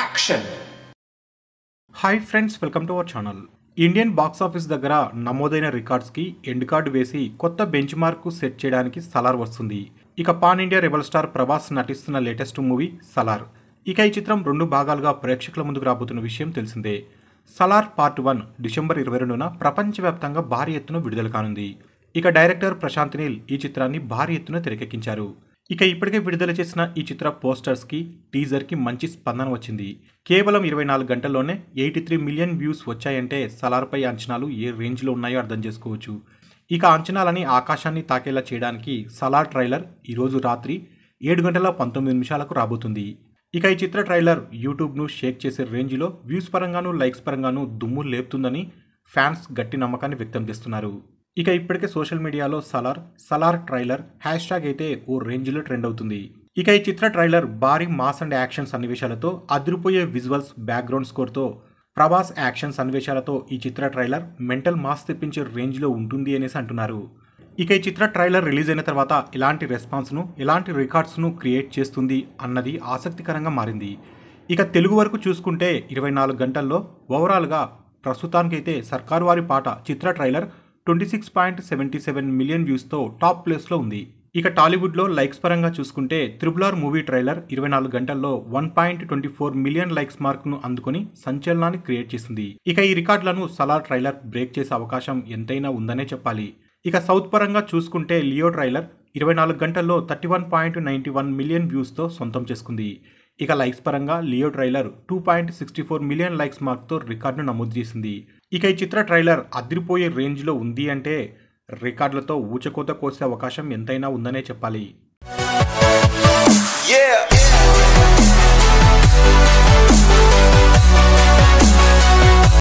action hi friends welcome to our channel Indian box office దగ్గర నమోదైన రికార్డ్స్కి end card వేసి కొత్త బెంచ్ మార్క్ సెట్ చేయడానికి సలార్ వస్తుంది ఇక pan India rebel star Prabhas నటిస్తున్న లేటెస్ట్ మూవీ సలార్ ఇక ఈ చిత్రం రెండు భాగాలుగా ప్రేక్షకుల ముందుకు రాబోతున్న విషయం తెలిసిందే సలార్ పార్ట్ వన్ డిసెంబర్ ఇరవై రెండున ప్రపంచవ్యాప్తంగా భారీ ఎత్తున విడుదల కానుంది ఇక డైరెక్టర్ ప్రశాంత్ నీల్ ఈ చిత్రాన్ని భారీ ఎత్తున తెరకెక్కించారు ఇక ఇప్పటికే విడుదల చేసిన ఈ చిత్ర పోస్టర్స్కి టీజర్కి మంచి స్పందన వచ్చింది కేవలం ఇరవై నాలుగు గంటల్లోనే ఎయిటీ త్రీ మిలియన్ వ్యూస్ వచ్చాయంటే సలార్పై అంచనాలు ఏ రేంజ్లో ఉన్నాయో అర్థం చేసుకోవచ్చు ఇక అంచనాలని ఆకాశాన్ని తాకేలా చేయడానికి సలార్ ట్రైలర్ ఈరోజు రాత్రి ఏడు గంటల పంతొమ్మిది నిమిషాలకు రాబోతుంది ఇక ఈ చిత్ర ట్రైలర్ యూట్యూబ్ను షేక్ చేసే రేంజ్లో వ్యూస్ పరంగానూ లైక్స్ పరంగానూ దుమ్ము లేపుతుందని ఫ్యాన్స్ గట్టి నమ్మకాన్ని వ్యక్తం చేస్తున్నారు ఇక ఇప్పటికే సోషల్ మీడియాలో Salaar Salaar trailer hashtag అయితే ఓ రేంజ్లో ట్రెండ్ అవుతుంది ఇక ఈ చిత్ర ట్రైలర్ భారీ మాస్ అండ్ యాక్షన్ సన్నివేశాలతో అదిరిపోయే విజువల్స్ బ్యాక్గ్రౌండ్ స్కోర్తో ప్రభాస్ యాక్షన్ సన్నివేశాలతో ఈ చిత్ర ట్రైలర్ మెంటల్ మాస్ తెప్పించే రేంజ్లో ఉంటుంది అనేసి అంటున్నారు ఇక ఈ చిత్ర ట్రైలర్ రిలీజ్ అయిన తర్వాత ఇలాంటి రెస్పాన్స్ను ఇలాంటి రికార్డ్స్ను క్రియేట్ చేస్తుంది అన్నది ఆసక్తికరంగా మారింది ఇక తెలుగు వరకు చూసుకుంటే ఇరవై నాలుగు గంటల్లో ఓవరాల్గా ప్రస్తుతానికైతే సర్కారు వారి పాట చిత్ర trailer twenty six point seventy seven million వ్యూస్తో టాప్ ప్లేస్లో ఉంది ఇక టాలీవుడ్లో లైక్స్ పరంగా చూసుకుంటే త్రిబుల్ ఆర్ మూవీ ట్రైలర్ ఇరవై నాలుగు గంటల్లో one point twenty four million likes మార్క్ను అందుకుని సంచలనాన్ని క్రియేట్ చేసింది ఇక ఈ రికార్డులను సలార్ ట్రైలర్ బ్రేక్ చేసే అవకాశం ఎంతైనా ఉందనే చెప్పాలి ఇక సౌత్ పరంగా చూసుకుంటే లియో ట్రైలర్ ఇరవై నాలుగు గంటల్లో thirty one point ninety one million వ్యూస్తో సొంతం చేసుకుంది ఇక లైక్స్ పరంగా Leo trailer two point sixty four million likes మార్క్తో రికార్డును నమోదు చేసింది ఇక ఈ చిత్ర ట్రైలర్ అదిరిపోయే రేంజ్లో ఉంది అంటే రికార్డులతో ఊచకోత కోసే అవకాశం ఎంతైనా ఉందనే చెప్పాలి